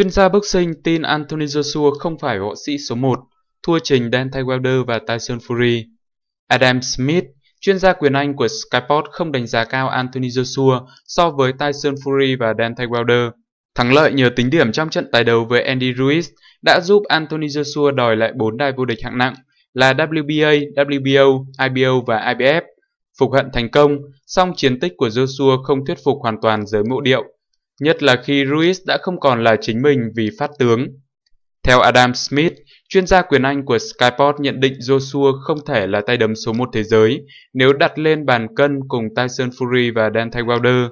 Chuyên gia boxing tin Anthony Joshua không phải võ sĩ số 1, thua trình Dan Wilder và Tyson Fury. Adam Smith, chuyên gia quyền Anh của Sky Sports không đánh giá cao Anthony Joshua so với Tyson Fury và Dan Wilder. Thắng lợi nhờ tính điểm trong trận tài đầu với Andy Ruiz đã giúp Anthony Joshua đòi lại 4 đai vô địch hạng nặng là WBA, WBO, IBO và IBF. Phục hận thành công, song chiến tích của Joshua không thuyết phục hoàn toàn giới mộ điệu nhất là khi Ruiz đã không còn là chính mình vì phát tướng. Theo Adam Smith, chuyên gia quyền Anh của Skyport nhận định Joshua không thể là tay đấm số 1 thế giới nếu đặt lên bàn cân cùng Tyson Fury và Deontay Wilder.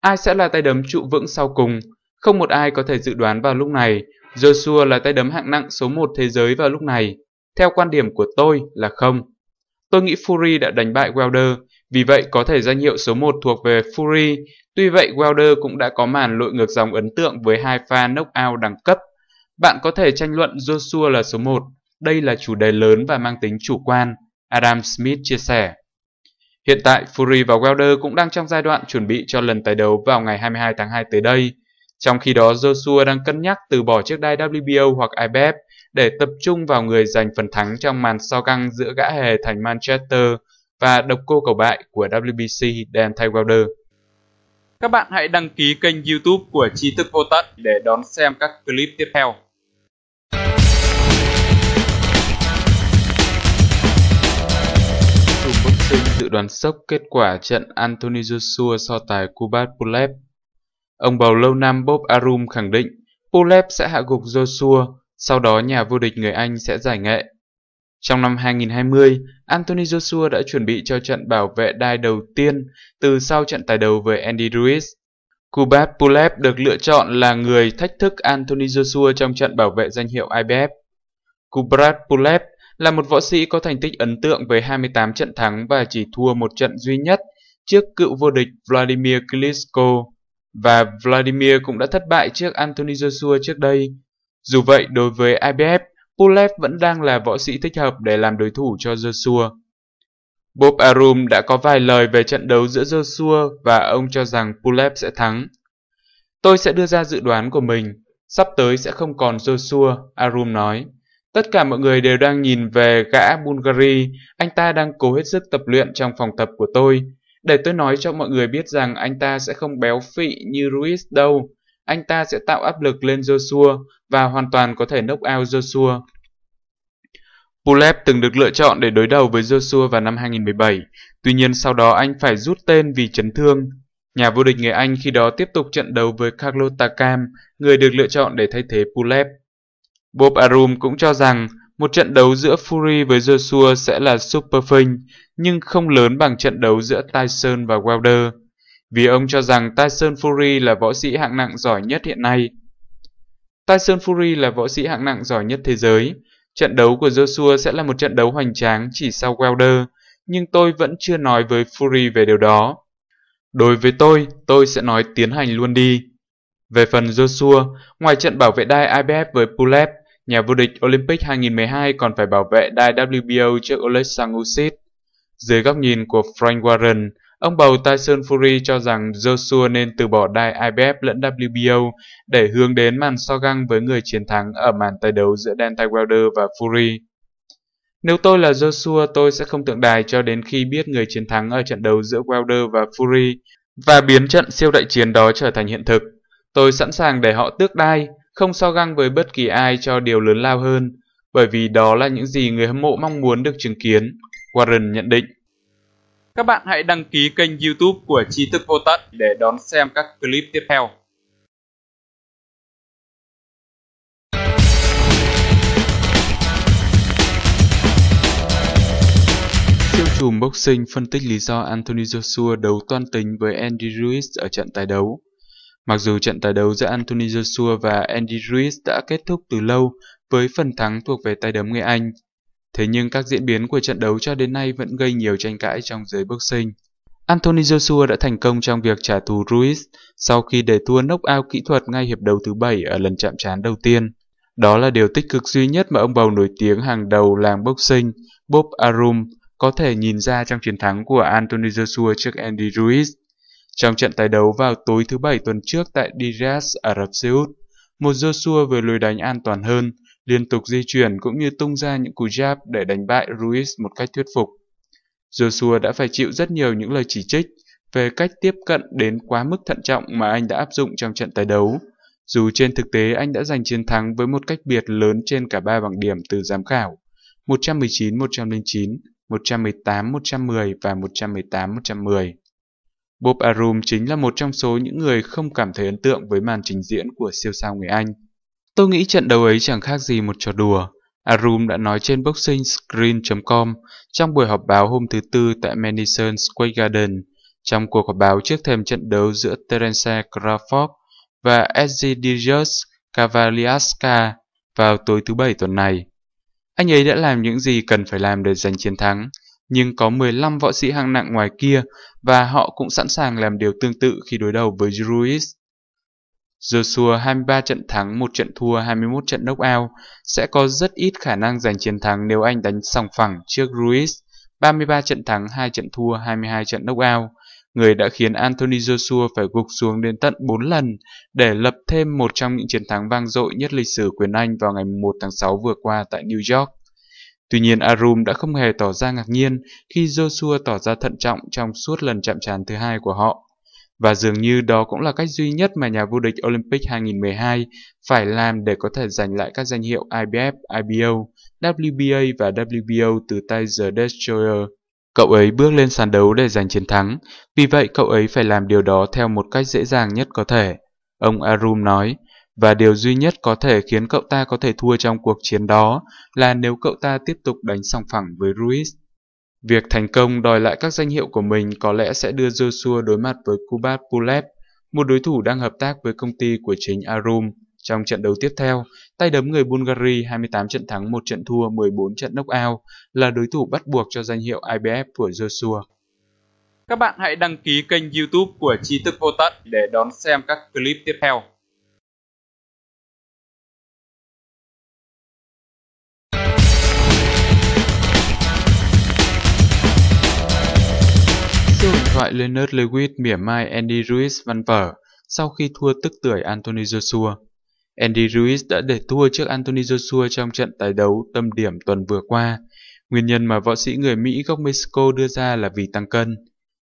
Ai sẽ là tay đấm trụ vững sau cùng? Không một ai có thể dự đoán vào lúc này. Joshua là tay đấm hạng nặng số 1 thế giới vào lúc này. Theo quan điểm của tôi là không. Tôi nghĩ Fury đã đánh bại Wilder, vì vậy có thể danh hiệu số 1 thuộc về Fury, tuy vậy Wilder cũng đã có màn lội ngược dòng ấn tượng với hai pha knockout đẳng cấp. Bạn có thể tranh luận Joshua là số 1, đây là chủ đề lớn và mang tính chủ quan, Adam Smith chia sẻ. Hiện tại, Fury và Wilder cũng đang trong giai đoạn chuẩn bị cho lần tái đấu vào ngày 22 tháng 2 tới đây. Trong khi đó, Joshua đang cân nhắc từ bỏ chiếc đai WBO hoặc IBF để tập trung vào người giành phần thắng trong màn so găng giữa gã hề thành Manchester và độc cô cầu bại của WBC Dan Tygwelder. Các bạn hãy đăng ký kênh YouTube của Tri thức vô tận để đón xem các clip tiếp theo. Trung Bốc Sinh dự đoán sốc kết quả trận Anthony Joshua so tài Kubat Pulev. Ông bầu lâu năm Bob Arum khẳng định Pulev sẽ hạ gục Joshua, sau đó nhà vô địch người Anh sẽ giải nghệ. Trong năm 2020, Anthony Joshua đã chuẩn bị cho trận bảo vệ đai đầu tiên từ sau trận tài đầu với Andy Ruiz. Kubab Pulev được lựa chọn là người thách thức Anthony Joshua trong trận bảo vệ danh hiệu IBF. Kubrat Pulev là một võ sĩ có thành tích ấn tượng với 28 trận thắng và chỉ thua một trận duy nhất trước cựu vô địch Vladimir Klitschko. Và Vladimir cũng đã thất bại trước Anthony Joshua trước đây. Dù vậy, đối với IBF, Pulev vẫn đang là võ sĩ thích hợp để làm đối thủ cho Joshua. Bob Arum đã có vài lời về trận đấu giữa Joshua và ông cho rằng Pulev sẽ thắng. Tôi sẽ đưa ra dự đoán của mình, sắp tới sẽ không còn Joshua, Arum nói. Tất cả mọi người đều đang nhìn về gã Bulgari, anh ta đang cố hết sức tập luyện trong phòng tập của tôi. Để tôi nói cho mọi người biết rằng anh ta sẽ không béo phị như Ruiz đâu, anh ta sẽ tạo áp lực lên Joshua và hoàn toàn có thể knock out Joshua. Pulev từng được lựa chọn để đối đầu với Joshua vào năm 2017, tuy nhiên sau đó anh phải rút tên vì chấn thương. Nhà vô địch người Anh khi đó tiếp tục trận đấu với Carlo Takam, người được lựa chọn để thay thế Pulev. Bob Arum cũng cho rằng một trận đấu giữa Fury với Joshua sẽ là super phinh, nhưng không lớn bằng trận đấu giữa Tyson và Wilder vì ông cho rằng Tyson Fury là võ sĩ hạng nặng giỏi nhất hiện nay. Tyson Fury là võ sĩ hạng nặng giỏi nhất thế giới. Trận đấu của Joshua sẽ là một trận đấu hoành tráng chỉ sau Wilder, nhưng tôi vẫn chưa nói với Fury về điều đó. Đối với tôi, tôi sẽ nói tiến hành luôn đi. Về phần Joshua, ngoài trận bảo vệ đai IBF với Pulev, nhà vô địch Olympic 2012 còn phải bảo vệ đai WBO trước Oleksandr Usyk. Dưới góc nhìn của Frank Warren, Ông bầu Tyson Fury cho rằng Joshua nên từ bỏ đai IBF lẫn WBO để hướng đến màn so găng với người chiến thắng ở màn tái đấu giữa Deontay Wilder và Fury. Nếu tôi là Joshua, tôi sẽ không tượng đài cho đến khi biết người chiến thắng ở trận đấu giữa Wilder và Fury và biến trận siêu đại chiến đó trở thành hiện thực. Tôi sẵn sàng để họ tước đai, không so găng với bất kỳ ai cho điều lớn lao hơn, bởi vì đó là những gì người hâm mộ mong muốn được chứng kiến, Warren nhận định. Các bạn hãy đăng ký kênh youtube của Tri thức Vô Tận để đón xem các clip tiếp theo. Siêu trùm boxing phân tích lý do Anthony Joshua đấu toan tính với Andy Ruiz ở trận tài đấu. Mặc dù trận tài đấu giữa Anthony Joshua và Andy Ruiz đã kết thúc từ lâu với phần thắng thuộc về tay đấm người Anh, Thế nhưng các diễn biến của trận đấu cho đến nay vẫn gây nhiều tranh cãi trong giới boxing. Anthony Joshua đã thành công trong việc trả thù Ruiz sau khi để thua knockout kỹ thuật ngay hiệp đấu thứ bảy ở lần chạm trán đầu tiên. Đó là điều tích cực duy nhất mà ông bầu nổi tiếng hàng đầu làng boxing Bob Arum có thể nhìn ra trong chiến thắng của Anthony Joshua trước Andy Ruiz. Trong trận tái đấu vào tối thứ Bảy tuần trước tại Diras, Ả Rập Xê Út, một Joshua vừa lùi đánh an toàn hơn, liên tục di chuyển cũng như tung ra những cú jab để đánh bại Ruiz một cách thuyết phục. Joshua đã phải chịu rất nhiều những lời chỉ trích về cách tiếp cận đến quá mức thận trọng mà anh đã áp dụng trong trận tái đấu. Dù trên thực tế anh đã giành chiến thắng với một cách biệt lớn trên cả ba bảng điểm từ giám khảo 119, 109, 118, 110 và 118, 110. Bob Arum chính là một trong số những người không cảm thấy ấn tượng với màn trình diễn của siêu sao người Anh. Tôi nghĩ trận đấu ấy chẳng khác gì một trò đùa. Arum đã nói trên boxingscreen.com trong buổi họp báo hôm thứ Tư tại Madison Square Garden trong cuộc họp báo trước thêm trận đấu giữa Terence Crawford và Egidius Cavaliasca vào tối thứ Bảy tuần này. Anh ấy đã làm những gì cần phải làm để giành chiến thắng, nhưng có 15 võ sĩ hạng nặng ngoài kia và họ cũng sẵn sàng làm điều tương tự khi đối đầu với Ruiz. Joshua 23 trận thắng, một trận thua, 21 trận knockout sẽ có rất ít khả năng giành chiến thắng nếu anh đánh sòng phẳng trước Ruiz. 33 trận thắng, 2 trận thua, 22 trận knockout, người đã khiến Anthony Joshua phải gục xuống đến tận 4 lần để lập thêm một trong những chiến thắng vang dội nhất lịch sử quyền Anh vào ngày 1 tháng 6 vừa qua tại New York. Tuy nhiên Arum đã không hề tỏ ra ngạc nhiên khi Joshua tỏ ra thận trọng trong suốt lần chạm trán thứ hai của họ. Và dường như đó cũng là cách duy nhất mà nhà vô địch Olympic 2012 phải làm để có thể giành lại các danh hiệu IBF, IBO, WBA và WBO từ tay The Destroyer. Cậu ấy bước lên sàn đấu để giành chiến thắng, vì vậy cậu ấy phải làm điều đó theo một cách dễ dàng nhất có thể. Ông Arum nói, và điều duy nhất có thể khiến cậu ta có thể thua trong cuộc chiến đó là nếu cậu ta tiếp tục đánh song phẳng với Ruiz. Việc thành công đòi lại các danh hiệu của mình có lẽ sẽ đưa Joshua đối mặt với Kubat Pulev, một đối thủ đang hợp tác với công ty của chính Arum. Trong trận đấu tiếp theo, tay đấm người Bulgari 28 trận thắng 1 trận thua 14 trận knockout là đối thủ bắt buộc cho danh hiệu IBF của Joshua. Các bạn hãy đăng ký kênh youtube của Tri Thức Vô Tận để đón xem các clip tiếp theo. thoại Leonard Lewis mỉa mai Andy Ruiz văn vở sau khi thua tức tuổi Anthony Joshua. Andy Ruiz đã để thua trước Anthony Joshua trong trận tái đấu tâm điểm tuần vừa qua. Nguyên nhân mà võ sĩ người Mỹ gốc Mexico đưa ra là vì tăng cân.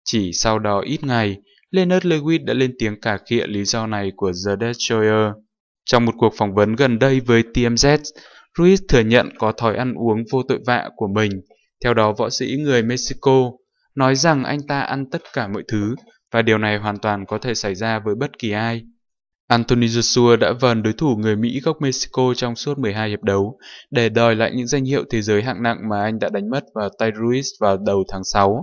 Chỉ sau đó ít ngày, Leonard Lewis đã lên tiếng cả khịa lý do này của The Destroyer. Trong một cuộc phỏng vấn gần đây với TMZ, Ruiz thừa nhận có thói ăn uống vô tội vạ của mình. Theo đó, võ sĩ người Mexico nói rằng anh ta ăn tất cả mọi thứ và điều này hoàn toàn có thể xảy ra với bất kỳ ai. Anthony Joshua đã vần đối thủ người Mỹ gốc Mexico trong suốt 12 hiệp đấu để đòi lại những danh hiệu thế giới hạng nặng mà anh đã đánh mất vào tay Ruiz vào đầu tháng 6.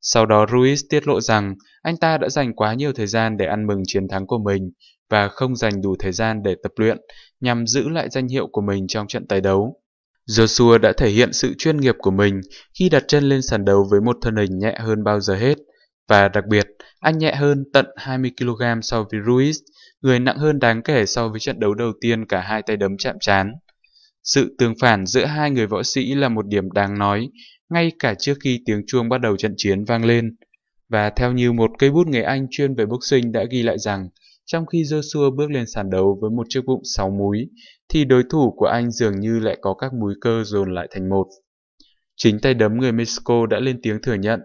Sau đó Ruiz tiết lộ rằng anh ta đã dành quá nhiều thời gian để ăn mừng chiến thắng của mình và không dành đủ thời gian để tập luyện nhằm giữ lại danh hiệu của mình trong trận tái đấu. Joshua đã thể hiện sự chuyên nghiệp của mình khi đặt chân lên sàn đấu với một thân hình nhẹ hơn bao giờ hết. Và đặc biệt, anh nhẹ hơn tận 20kg so với Ruiz, người nặng hơn đáng kể so với trận đấu đầu tiên cả hai tay đấm chạm chán. Sự tương phản giữa hai người võ sĩ là một điểm đáng nói, ngay cả trước khi tiếng chuông bắt đầu trận chiến vang lên. Và theo như một cây bút người Anh chuyên về boxing đã ghi lại rằng, trong khi Joshua bước lên sàn đấu với một chiếc bụng 6 múi, thì đối thủ của anh dường như lại có các múi cơ dồn lại thành một. Chính tay đấm người Mexico đã lên tiếng thừa nhận,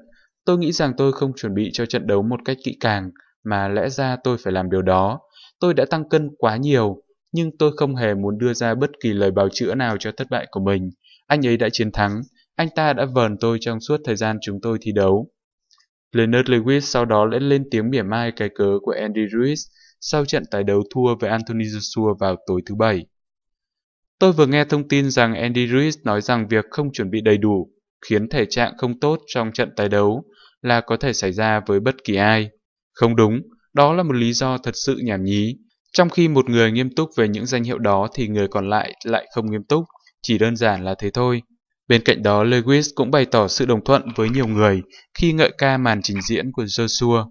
tôi nghĩ rằng tôi không chuẩn bị cho trận đấu một cách kỹ càng, mà lẽ ra tôi phải làm điều đó. Tôi đã tăng cân quá nhiều, nhưng tôi không hề muốn đưa ra bất kỳ lời bào chữa nào cho thất bại của mình. Anh ấy đã chiến thắng, anh ta đã vờn tôi trong suốt thời gian chúng tôi thi đấu. Leonard Lewis sau đó đã lên tiếng mỉa mai cái cớ của Andy Ruiz sau trận tái đấu thua với Anthony Joshua vào tối thứ Bảy. Tôi vừa nghe thông tin rằng Andy Ruiz nói rằng việc không chuẩn bị đầy đủ khiến thể trạng không tốt trong trận tái đấu là có thể xảy ra với bất kỳ ai. Không đúng, đó là một lý do thật sự nhảm nhí. Trong khi một người nghiêm túc về những danh hiệu đó thì người còn lại lại không nghiêm túc, chỉ đơn giản là thế thôi. Bên cạnh đó, Lewis cũng bày tỏ sự đồng thuận với nhiều người khi ngợi ca màn trình diễn của Joshua.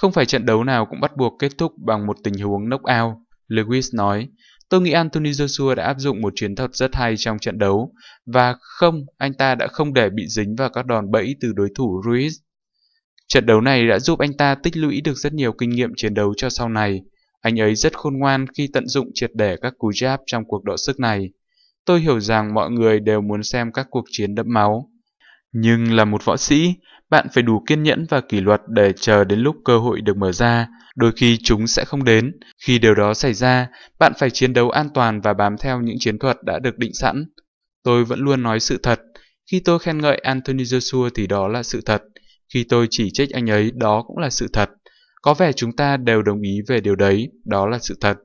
Không phải trận đấu nào cũng bắt buộc kết thúc bằng một tình huống knockout, Lewis nói. Tôi nghĩ Anthony Joshua đã áp dụng một chiến thuật rất hay trong trận đấu và không, anh ta đã không để bị dính vào các đòn bẫy từ đối thủ Ruiz. Trận đấu này đã giúp anh ta tích lũy được rất nhiều kinh nghiệm chiến đấu cho sau này. Anh ấy rất khôn ngoan khi tận dụng triệt để các cú jab trong cuộc đọ sức này. Tôi hiểu rằng mọi người đều muốn xem các cuộc chiến đẫm máu. Nhưng là một võ sĩ, bạn phải đủ kiên nhẫn và kỷ luật để chờ đến lúc cơ hội được mở ra, đôi khi chúng sẽ không đến. Khi điều đó xảy ra, bạn phải chiến đấu an toàn và bám theo những chiến thuật đã được định sẵn. Tôi vẫn luôn nói sự thật. Khi tôi khen ngợi Anthony Joshua thì đó là sự thật. Khi tôi chỉ trích anh ấy, đó cũng là sự thật. Có vẻ chúng ta đều đồng ý về điều đấy, đó là sự thật.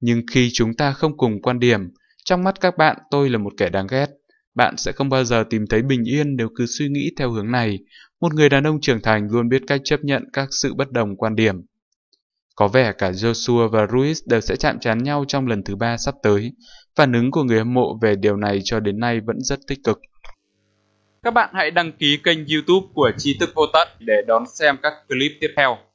Nhưng khi chúng ta không cùng quan điểm, trong mắt các bạn tôi là một kẻ đáng ghét. Bạn sẽ không bao giờ tìm thấy bình yên nếu cứ suy nghĩ theo hướng này. Một người đàn ông trưởng thành luôn biết cách chấp nhận các sự bất đồng quan điểm. Có vẻ cả Joshua và Ruiz đều sẽ chạm trán nhau trong lần thứ ba sắp tới. Phản ứng của người hâm mộ về điều này cho đến nay vẫn rất tích cực. Các bạn hãy đăng ký kênh youtube của Trí Thức Vô Tận để đón xem các clip tiếp theo.